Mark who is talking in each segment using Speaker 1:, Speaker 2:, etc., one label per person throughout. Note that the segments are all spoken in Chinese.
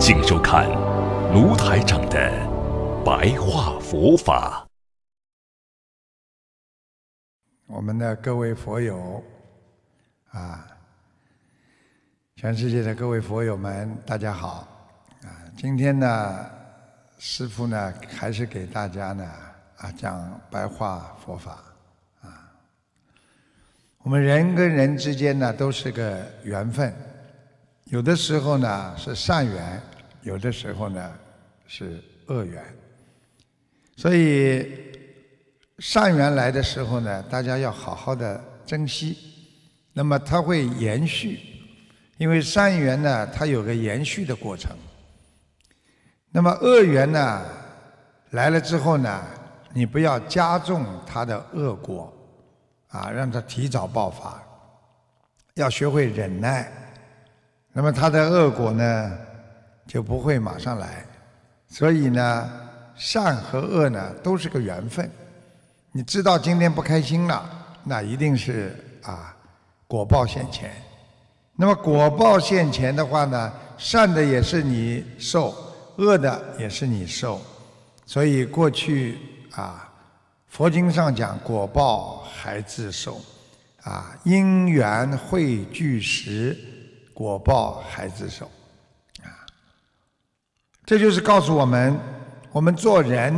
Speaker 1: 请收看卢台长的白话佛法。我们的各位佛友啊，全世界的各位佛友们，大家好啊！今天呢，师傅呢，还是给大家呢啊讲白话佛法啊。我们人跟人之间呢，都是个缘分。有的时候呢是善缘，有的时候呢是恶缘。所以善缘来的时候呢，大家要好好的珍惜。那么它会延续，因为善缘呢，它有个延续的过程。那么恶缘呢来了之后呢，你不要加重它的恶果，啊，让它提早爆发。要学会忍耐。那么他的恶果呢就不会马上来，所以呢，善和恶呢都是个缘分。你知道今天不开心了，那一定是啊果报现前。那么果报现前的话呢，善的也是你受，恶的也是你受。所以过去啊，佛经上讲果报还自受，啊因缘汇聚时。果报还自受，啊，这就是告诉我们：我们做人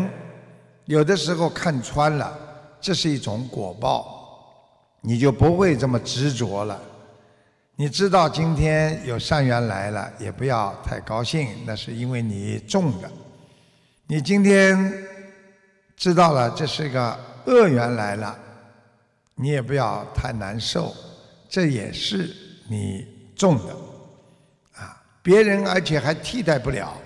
Speaker 1: 有的时候看穿了，这是一种果报，你就不会这么执着了。你知道今天有善缘来了，也不要太高兴，那是因为你种的；你今天知道了这是个恶缘来了，你也不要太难受，这也是你。重的，啊，别人而且还替代不了，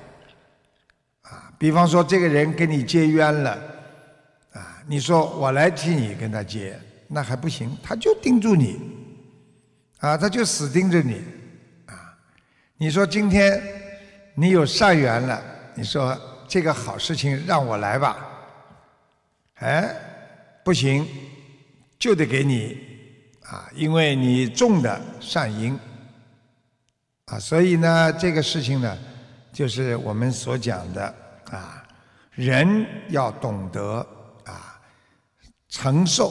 Speaker 1: 啊，比方说这个人跟你结冤了，啊，你说我来替你跟他结，那还不行，他就盯住你，啊，他就死盯着你，啊，你说今天你有善缘了，你说这个好事情让我来吧，哎，不行，就得给你，啊，因为你种的善因。啊，所以呢，这个事情呢，就是我们所讲的啊，人要懂得啊，承受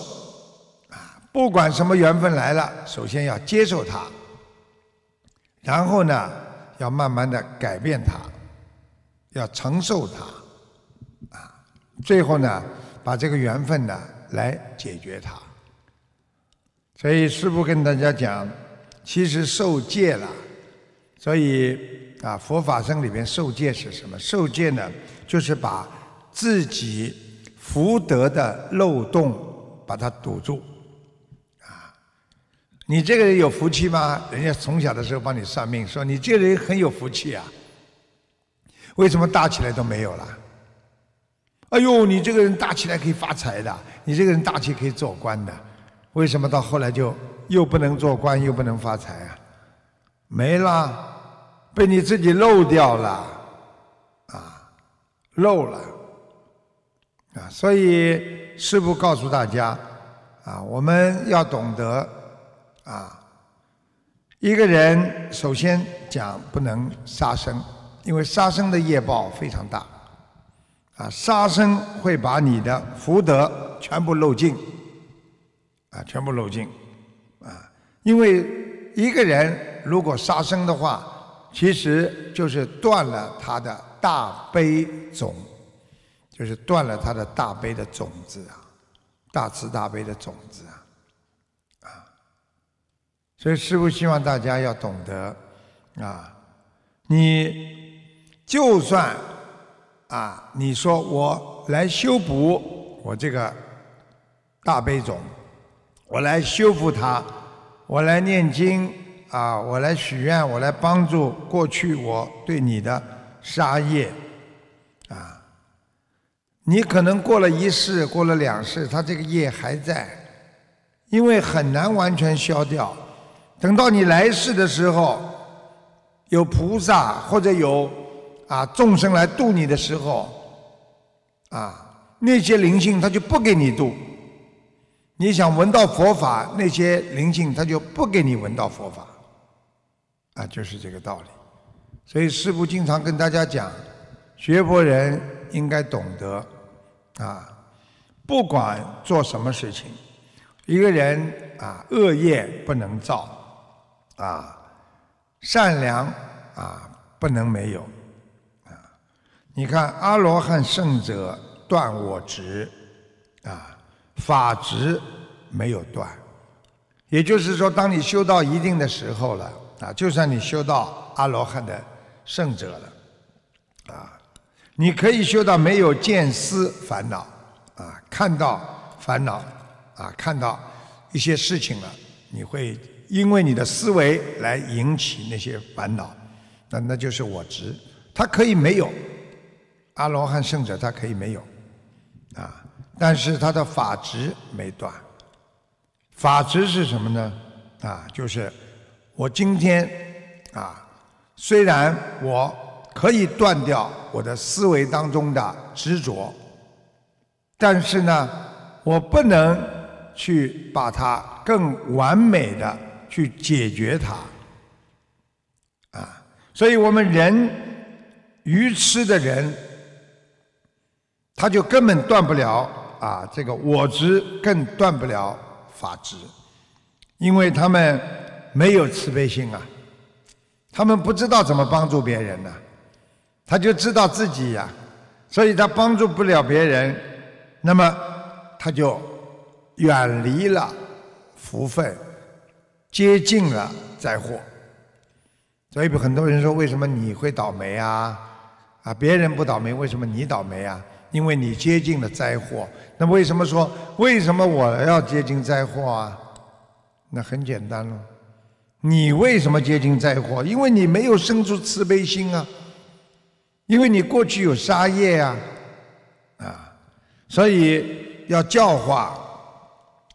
Speaker 1: 啊，不管什么缘分来了，首先要接受它，然后呢，要慢慢的改变它，要承受它，啊，最后呢，把这个缘分呢来解决它。所以师父跟大家讲，其实受戒了。所以啊，佛法僧里边受戒是什么？受戒呢，就是把自己福德的漏洞把它堵住。啊，你这个人有福气吗？人家从小的时候帮你算命，说你这个人很有福气啊。为什么大起来都没有了？哎呦，你这个人大起来可以发财的，你这个人大起可以做官的，为什么到后来就又不能做官，又不能发财啊？没了。被你自己漏掉了，啊，漏了，啊，所以师父告诉大家，啊，我们要懂得，啊，一个人首先讲不能杀生，因为杀生的业报非常大，啊，杀生会把你的福德全部漏尽，啊，全部漏尽，啊，因为一个人如果杀生的话，其实就是断了他的大悲种，就是断了他的大悲的种子啊，大慈大悲的种子啊，啊！所以师父希望大家要懂得啊，你就算啊，你说我来修补我这个大悲种，我来修复它，我来念经。啊，我来许愿，我来帮助过去我对你的杀业，啊，你可能过了一世，过了两世，他这个业还在，因为很难完全消掉。等到你来世的时候，有菩萨或者有啊众生来度你的时候，啊，那些灵性他就不给你度。你想闻到佛法，那些灵性他就不给你闻到佛法。啊，就是这个道理，所以师父经常跟大家讲，学佛人应该懂得，啊，不管做什么事情，一个人啊，恶业不能造，啊，善良啊不能没有，啊，你看阿罗汉圣者断我执，啊，法执没有断，也就是说，当你修到一定的时候了。啊，就算你修到阿罗汉的圣者了，啊，你可以修到没有见思烦恼，啊，看到烦恼，啊，看到一些事情了，你会因为你的思维来引起那些烦恼，那那就是我执，他可以没有，阿罗汉圣者他可以没有，啊，但是他的法执没断，法执是什么呢？啊，就是。我今天啊，虽然我可以断掉我的思维当中的执着，但是呢，我不能去把它更完美的去解决它，啊，所以我们人愚痴的人，他就根本断不了啊这个我执，更断不了法执，因为他们。没有慈悲心啊，他们不知道怎么帮助别人呢，他就知道自己呀，所以他帮助不了别人，那么他就远离了福分，接近了灾祸。所以很多人说，为什么你会倒霉啊？啊，别人不倒霉，为什么你倒霉啊？因为你接近了灾祸。那为什么说为什么我要接近灾祸啊？那很简单了。你为什么接近灾祸？因为你没有生出慈悲心啊，因为你过去有杀业啊，啊，所以要教化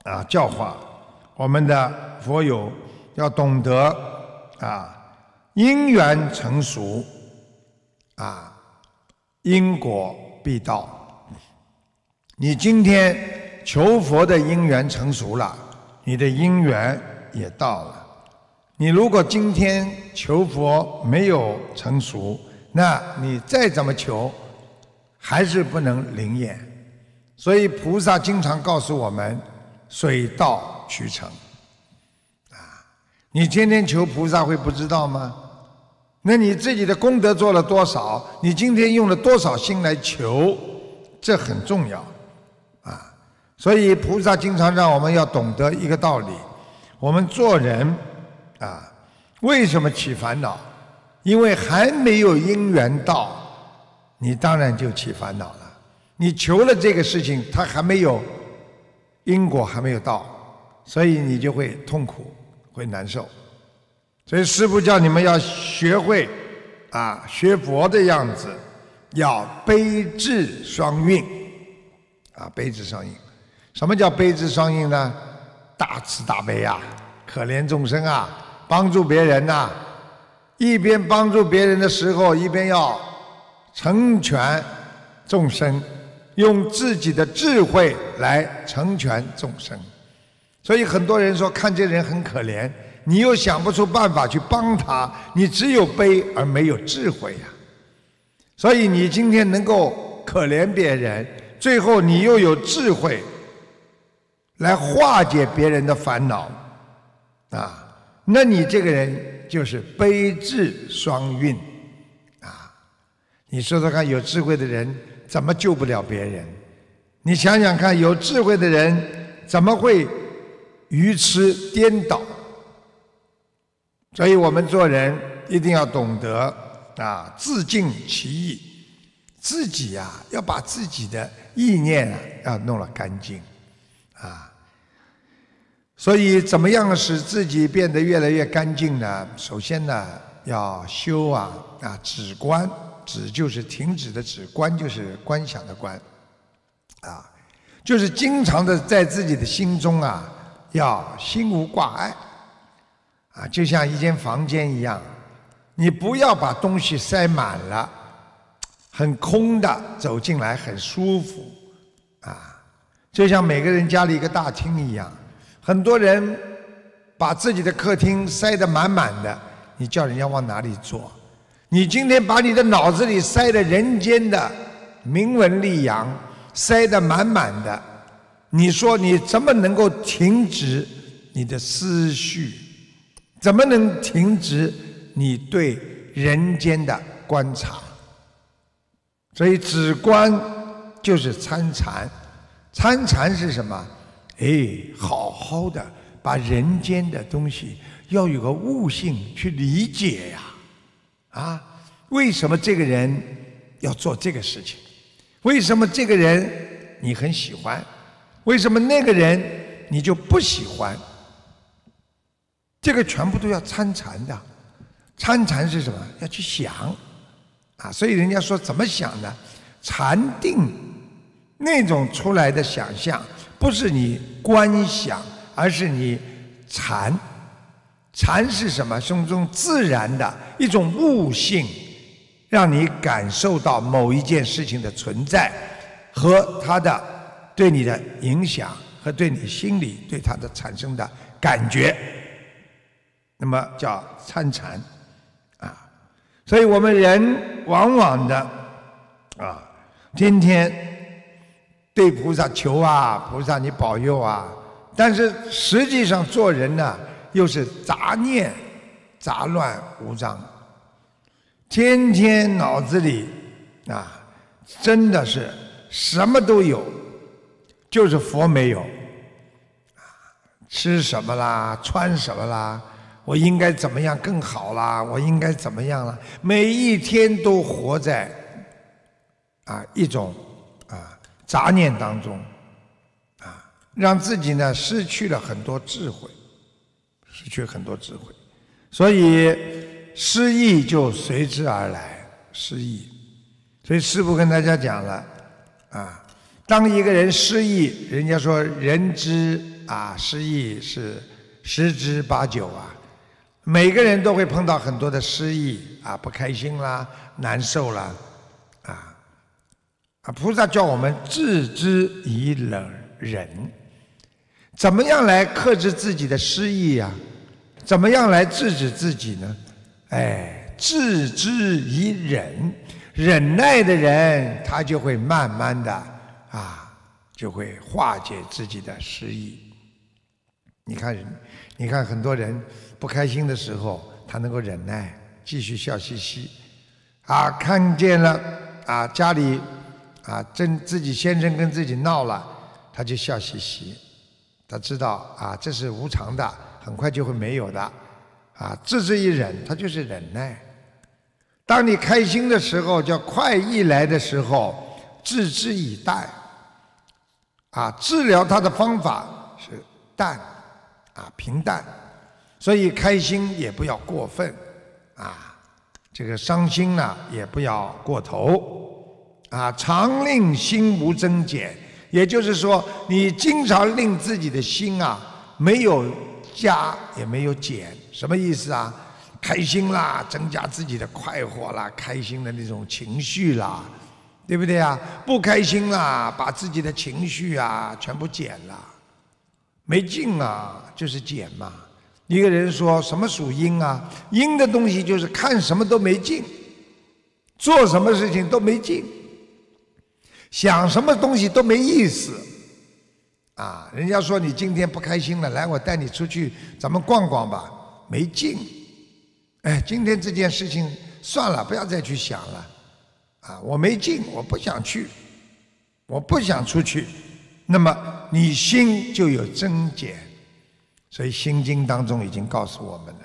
Speaker 1: 啊，教化我们的佛友，要懂得啊，因缘成熟啊，因果必到。你今天求佛的因缘成熟了，你的因缘也到了。你如果今天求佛没有成熟，那你再怎么求，还是不能灵验。所以菩萨经常告诉我们，水到渠成。啊，你天天求菩萨会不知道吗？那你自己的功德做了多少？你今天用了多少心来求？这很重要。啊，所以菩萨经常让我们要懂得一个道理：我们做人。啊，为什么起烦恼？因为还没有因缘到，你当然就起烦恼了。你求了这个事情，它还没有因果，还没有到，所以你就会痛苦，会难受。所以师父叫你们要学会啊，学佛的样子，要悲智双运啊，悲智双运。什么叫悲智双运呢？大慈大悲啊，可怜众生啊。帮助别人呐，一边帮助别人的时候，一边要成全众生，用自己的智慧来成全众生。所以很多人说，看这人很可怜，你又想不出办法去帮他，你只有悲而没有智慧呀。所以你今天能够可怜别人，最后你又有智慧来化解别人的烦恼，啊。那你这个人就是悲智双运啊！你说说看，有智慧的人怎么救不了别人？你想想看，有智慧的人怎么会愚痴颠倒？所以我们做人一定要懂得啊，自尽其意，自己呀要把自己的意念啊要弄了干净啊。所以，怎么样使自己变得越来越干净呢？首先呢，要修啊啊，止观，止就是停止的止，观就是观想的观，啊，就是经常的在自己的心中啊，要心无挂碍，啊，就像一间房间一样，你不要把东西塞满了，很空的走进来很舒服，啊，就像每个人家里一个大厅一样。很多人把自己的客厅塞得满满的，你叫人家往哪里坐？你今天把你的脑子里塞的人间的名文利阳塞得满满的，你说你怎么能够停止你的思绪？怎么能停止你对人间的观察？所以止观就是参禅，参禅是什么？哎，好好的把人间的东西要有个悟性去理解呀，啊，为什么这个人要做这个事情？为什么这个人你很喜欢？为什么那个人你就不喜欢？这个全部都要参禅的，参禅是什么？要去想，啊，所以人家说怎么想的？禅定那种出来的想象。不是你观想，而是你禅。禅是什么？是一种自然的一种悟性，让你感受到某一件事情的存在和它的对你的影响和对你心里对它的产生的感觉。那么叫参禅啊。所以我们人往往的啊，天天。对菩萨求啊，菩萨你保佑啊！但是实际上做人呢，又是杂念、杂乱无章，天天脑子里啊，真的是什么都有，就是佛没有。吃什么啦，穿什么啦，我应该怎么样更好啦？我应该怎么样啦？每一天都活在啊一种。杂念当中，啊，让自己呢失去了很多智慧，失去很多智慧，所以失意就随之而来。失意，所以师父跟大家讲了，啊，当一个人失意，人家说人之啊失意是十之八九啊，每个人都会碰到很多的失意啊，不开心啦，难受啦。啊，菩萨叫我们置之以忍，忍怎么样来克制自己的失意呀？怎么样来制止自己呢？哎，置之以忍，忍耐的人他就会慢慢的啊，就会化解自己的失意。你看，你看，很多人不开心的时候，他能够忍耐，继续笑嘻嘻，啊，看见了啊，家里。啊，真自己先生跟自己闹了，他就笑嘻嘻。他知道啊，这是无常的，很快就会没有的。啊，置之以忍，他就是忍耐。当你开心的时候，叫快意来的时候，置之以淡。啊，治疗他的方法是淡，啊，平淡。所以开心也不要过分，啊，这个伤心呢也不要过头。啊，常令心无增减，也就是说，你经常令自己的心啊，没有加也没有减，什么意思啊？开心啦，增加自己的快活啦，开心的那种情绪啦，对不对啊？不开心啦，把自己的情绪啊全部减了，没劲啊，就是减嘛。一个人说什么属阴啊？阴的东西就是看什么都没劲，做什么事情都没劲。想什么东西都没意思，啊！人家说你今天不开心了，来，我带你出去，咱们逛逛吧。没劲，哎，今天这件事情算了，不要再去想了，啊，我没劲，我不想去，我不想出去。那么你心就有增减，所以《心经》当中已经告诉我们了，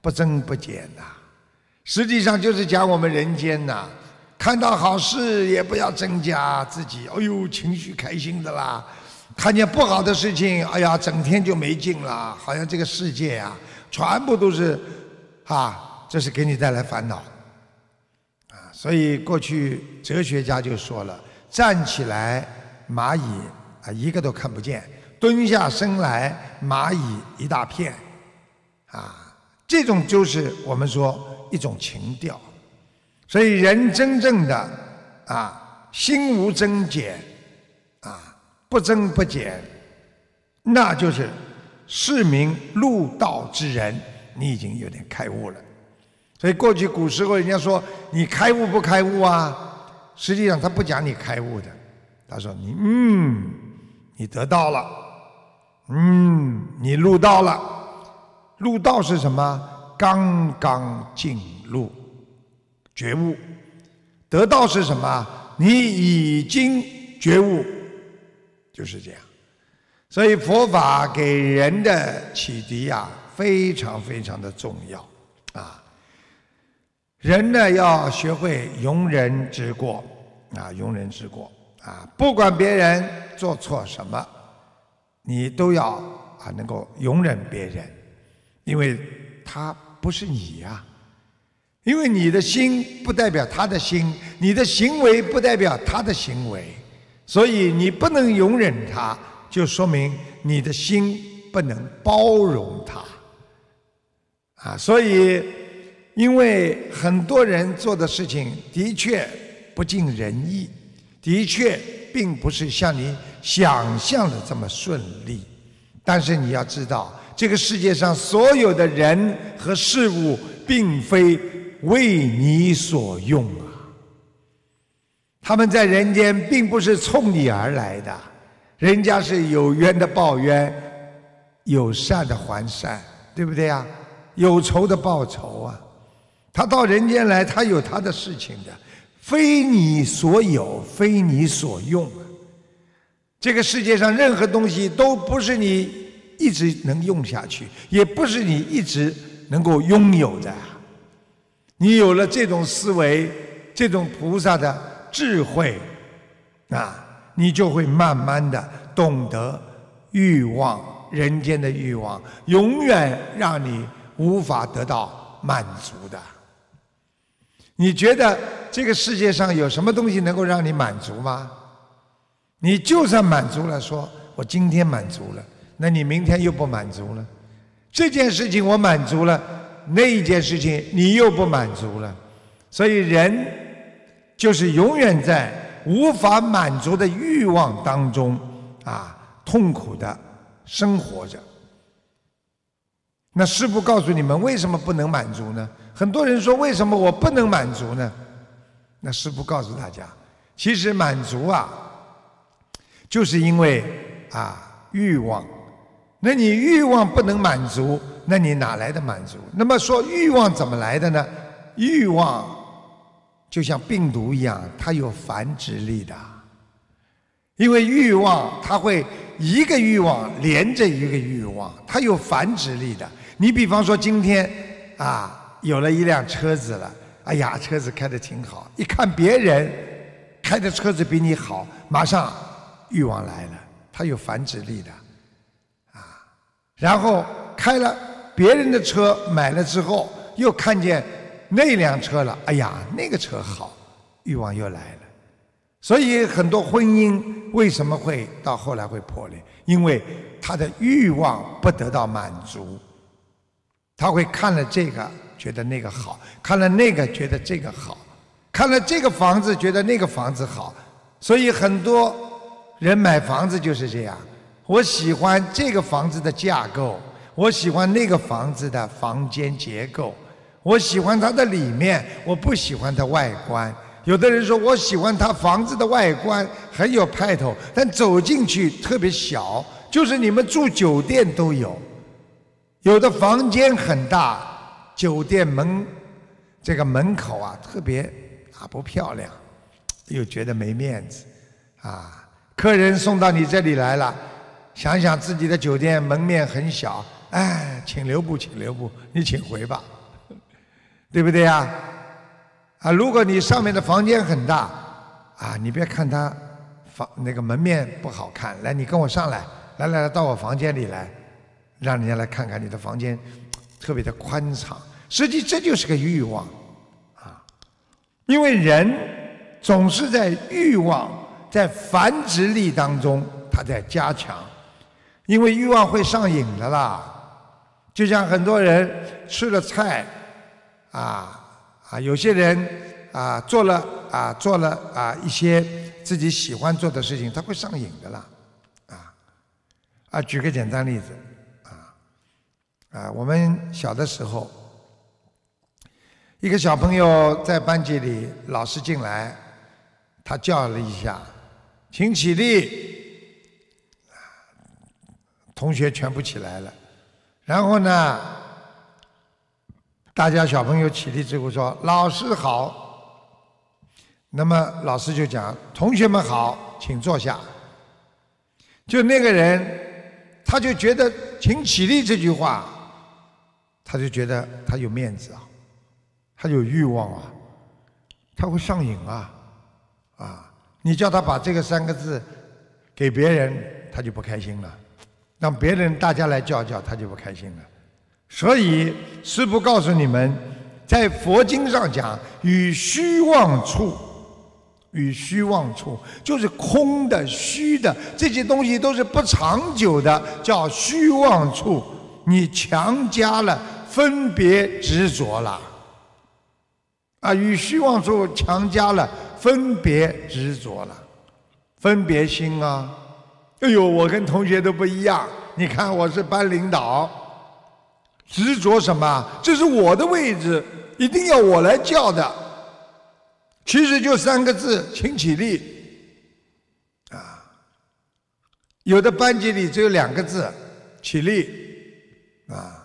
Speaker 1: 不增不减呐。实际上就是讲我们人间呐。看到好事也不要增加自己，哎呦，情绪开心的啦；看见不好的事情，哎呀，整天就没劲了，好像这个世界呀，全部都是，啊，这是给你带来烦恼，啊，所以过去哲学家就说了：站起来，蚂蚁啊，一个都看不见；蹲下身来，蚂蚁一大片，啊，这种就是我们说一种情调。所以，人真正的啊，心无增减啊，不增不减，那就是市名入道之人。你已经有点开悟了。所以，过去古时候，人家说你开悟不开悟啊，实际上他不讲你开悟的，他说你嗯，你得道了，嗯，你入道了。入道是什么？刚刚进入。觉悟，得道是什么？你已经觉悟，就是这样。所以佛法给人的启迪呀，非常非常的重要啊。人呢，要学会容人之过啊，容人之过啊，不管别人做错什么，你都要啊，能够容忍别人，因为他不是你呀。因为你的心不代表他的心，你的行为不代表他的行为，所以你不能容忍他，就说明你的心不能包容他。啊，所以因为很多人做的事情的确不尽人意，的确并不是像你想象的这么顺利。但是你要知道，这个世界上所有的人和事物，并非。为你所用啊！他们在人间并不是冲你而来的，人家是有冤的报冤，有善的还善，对不对呀？有仇的报仇啊！他到人间来，他有他的事情的，非你所有，非你所用啊！这个世界上任何东西都不是你一直能用下去，也不是你一直能够拥有的。你有了这种思维，这种菩萨的智慧，啊，你就会慢慢的懂得欲望，人间的欲望永远让你无法得到满足的。你觉得这个世界上有什么东西能够让你满足吗？你就算满足了，说我今天满足了，那你明天又不满足了，这件事情我满足了。那一件事情你又不满足了，所以人就是永远在无法满足的欲望当中啊，痛苦的生活着。那师父告诉你们，为什么不能满足呢？很多人说，为什么我不能满足呢？那师父告诉大家，其实满足啊，就是因为啊欲望。那你欲望不能满足。那你哪来的满足？那么说欲望怎么来的呢？欲望就像病毒一样，它有繁殖力的。因为欲望它会一个欲望连着一个欲望，它有繁殖力的。你比方说今天啊有了一辆车子了，哎呀车子开的挺好，一看别人开的车子比你好，马上欲望来了，它有繁殖力的啊。然后开了。别人的车买了之后，又看见那辆车了，哎呀，那个车好，欲望又来了。所以很多婚姻为什么会到后来会破裂？因为他的欲望不得到满足，他会看了这个觉得那个好，看了那个觉得这个好，看了这个房子觉得那个房子好，所以很多人买房子就是这样。我喜欢这个房子的架构。我喜欢那个房子的房间结构，我喜欢它的里面，我不喜欢它外观。有的人说我喜欢它房子的外观很有派头，但走进去特别小，就是你们住酒店都有，有的房间很大，酒店门这个门口啊特别啊不漂亮，又觉得没面子，啊，客人送到你这里来了，想想自己的酒店门面很小。哎，请留步，请留步，你请回吧，对不对呀？啊，如果你上面的房间很大啊，你别看他房那个门面不好看，来，你跟我上来，来来来到我房间里来，让人家来看看你的房间特别的宽敞。实际这就是个欲望啊，因为人总是在欲望在繁殖力当中他在加强，因为欲望会上瘾的啦。就像很多人吃了菜，啊啊，有些人啊做了啊做了啊一些自己喜欢做的事情，他会上瘾的啦，啊啊，举个简单例子，啊啊，我们小的时候，一个小朋友在班级里，老师进来，他叫了一下，请起立，同学全部起来了。然后呢，大家小朋友起立之后说：“老师好。”那么老师就讲：“同学们好，请坐下。”就那个人，他就觉得“请起立”这句话，他就觉得他有面子啊，他有欲望啊，他会上瘾啊啊！你叫他把这个三个字给别人，他就不开心了。让别人大家来叫叫他就不开心了，所以师傅告诉你们，在佛经上讲，与虚妄处，与虚妄处就是空的、虚的这些东西都是不长久的，叫虚妄处。你强加了分别执着了，啊，与虚妄处强加了分别执着了，分别心啊。哎呦，我跟同学都不一样。你看，我是班领导，执着什么？这是我的位置，一定要我来叫的。其实就三个字，请起立。啊，有的班级里只有两个字，起立。啊。